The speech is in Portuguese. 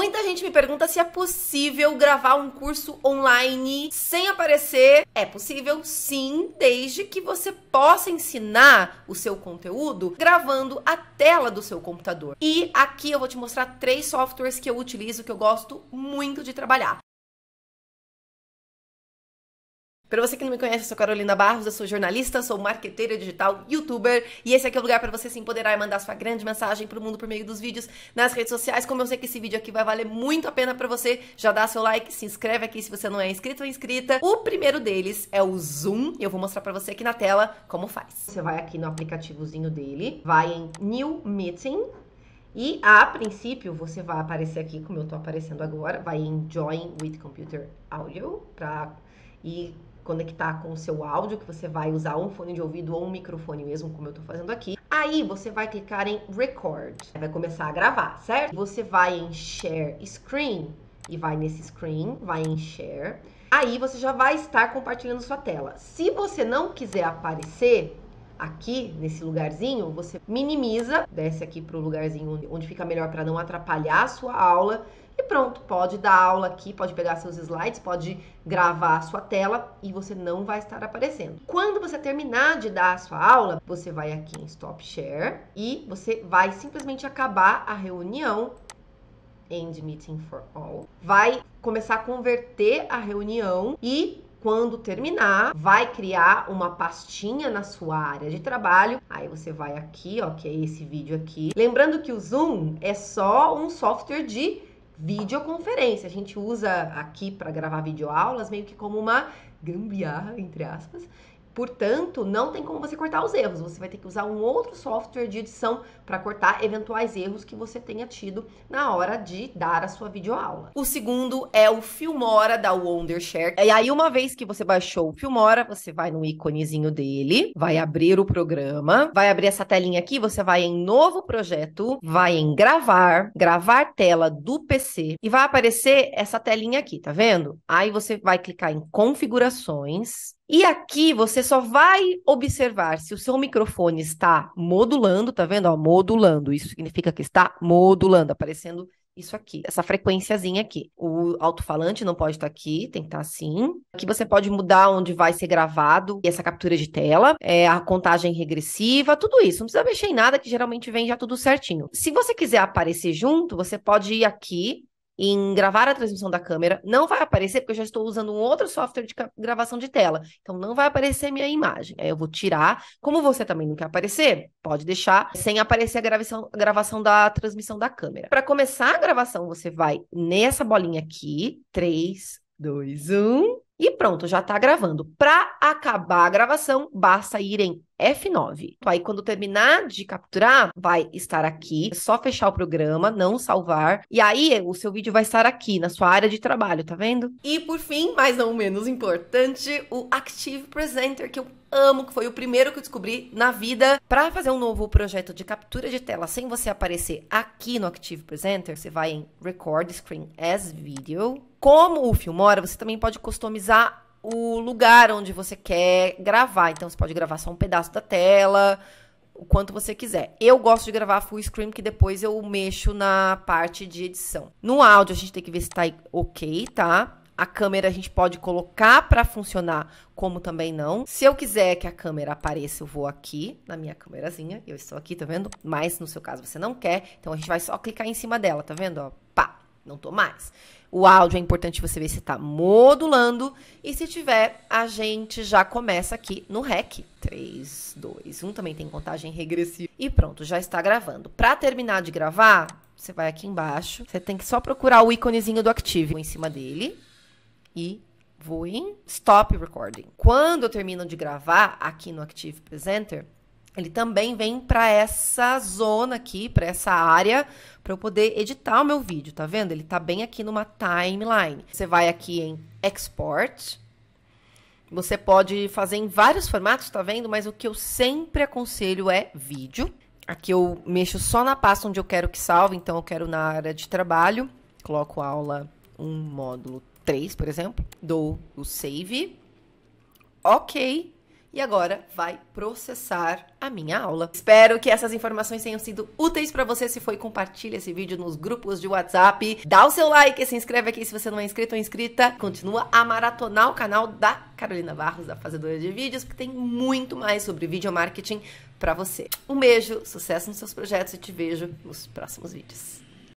Muita gente me pergunta se é possível gravar um curso online sem aparecer. É possível sim, desde que você possa ensinar o seu conteúdo gravando a tela do seu computador. E aqui eu vou te mostrar três softwares que eu utilizo que eu gosto muito de trabalhar. Para você que não me conhece, eu sou Carolina Barros, eu sou jornalista, sou marqueteira digital, youtuber, e esse aqui é o lugar para você se empoderar e mandar sua grande mensagem para o mundo por meio dos vídeos nas redes sociais. Como eu sei que esse vídeo aqui vai valer muito a pena para você, já dá seu like, se inscreve aqui se você não é inscrito ou inscrita. O primeiro deles é o Zoom, eu vou mostrar para você aqui na tela como faz. Você vai aqui no aplicativozinho dele, vai em New Meeting, e a princípio você vai aparecer aqui como eu estou aparecendo agora, vai em Join with Computer Audio para e conectar com o seu áudio, que você vai usar um fone de ouvido ou um microfone mesmo, como eu estou fazendo aqui. Aí você vai clicar em record, vai começar a gravar, certo? Você vai em share screen e vai nesse screen, vai em share. Aí você já vai estar compartilhando sua tela. Se você não quiser aparecer, aqui nesse lugarzinho, você minimiza, desce aqui para o lugarzinho onde fica melhor para não atrapalhar a sua aula e pronto, pode dar aula aqui, pode pegar seus slides, pode gravar a sua tela e você não vai estar aparecendo. Quando você terminar de dar a sua aula, você vai aqui em Stop Share e você vai simplesmente acabar a reunião End Meeting for All. Vai começar a converter a reunião e quando terminar, vai criar uma pastinha na sua área de trabalho. Aí você vai aqui, ó, que é esse vídeo aqui. Lembrando que o Zoom é só um software de videoconferência. A gente usa aqui para gravar videoaulas meio que como uma gambiarra, entre aspas, Portanto, não tem como você cortar os erros. Você vai ter que usar um outro software de edição para cortar eventuais erros que você tenha tido na hora de dar a sua videoaula. O segundo é o Filmora da Wondershare. E aí, uma vez que você baixou o Filmora, você vai no íconezinho dele, vai abrir o programa, vai abrir essa telinha aqui, você vai em novo projeto, vai em gravar, gravar tela do PC e vai aparecer essa telinha aqui, tá vendo? Aí você vai clicar em configurações, e aqui você só vai observar se o seu microfone está modulando, tá vendo? Ó, modulando. Isso significa que está modulando, aparecendo isso aqui, essa frequênciazinha aqui. O alto-falante não pode estar aqui, tem que estar assim. Aqui você pode mudar onde vai ser gravado essa captura de tela, é, a contagem regressiva, tudo isso. Não precisa mexer em nada, que geralmente vem já tudo certinho. Se você quiser aparecer junto, você pode ir aqui em gravar a transmissão da câmera, não vai aparecer, porque eu já estou usando um outro software de gravação de tela. Então, não vai aparecer minha imagem. Aí eu vou tirar. Como você também não quer aparecer, pode deixar sem aparecer a gravação, a gravação da transmissão da câmera. Para começar a gravação, você vai nessa bolinha aqui, 3, 2, 1. E pronto, já está gravando. Para acabar a gravação, basta ir em F9. Então, aí, quando terminar de capturar, vai estar aqui. É só fechar o programa, não salvar. E aí, o seu vídeo vai estar aqui, na sua área de trabalho, tá vendo? E por fim, mas não menos importante, o Active Presenter, que eu amo, que foi o primeiro que eu descobri na vida. Para fazer um novo projeto de captura de tela sem você aparecer aqui no Active Presenter, você vai em Record Screen as Video. Como o Filmora, você também pode customizar o lugar onde você quer gravar. Então, você pode gravar só um pedaço da tela, o quanto você quiser. Eu gosto de gravar full screen, que depois eu mexo na parte de edição. No áudio, a gente tem que ver se tá ok, tá? A câmera a gente pode colocar para funcionar, como também não. Se eu quiser que a câmera apareça, eu vou aqui na minha câmerazinha. Eu estou aqui, tá vendo? Mas no seu caso você não quer, então a gente vai só clicar em cima dela, tá vendo? Ó, pá não tô mais. O áudio é importante você ver se está modulando. E se tiver, a gente já começa aqui no REC. 3, 2, 1 também tem contagem regressiva. E pronto, já está gravando. Para terminar de gravar, você vai aqui embaixo. Você tem que só procurar o íconezinho do Active. Vou em cima dele. E vou em Stop Recording. Quando eu termino de gravar aqui no Active Presenter, ele também vem para essa zona aqui, para essa área, para eu poder editar o meu vídeo, tá vendo? Ele tá bem aqui numa timeline. Você vai aqui em export. Você pode fazer em vários formatos, tá vendo? Mas o que eu sempre aconselho é vídeo. Aqui eu mexo só na pasta onde eu quero que salve, então eu quero na área de trabalho. Coloco aula 1, módulo 3, por exemplo. Dou o save. OK e agora vai processar a minha aula. Espero que essas informações tenham sido úteis para você. Se foi, compartilha esse vídeo nos grupos de WhatsApp. Dá o seu like, se inscreve aqui se você não é inscrito ou inscrita. Continua a maratonar o canal da Carolina Barros, da Fazedora de Vídeos, que tem muito mais sobre vídeo marketing para você. Um beijo, sucesso nos seus projetos e te vejo nos próximos vídeos.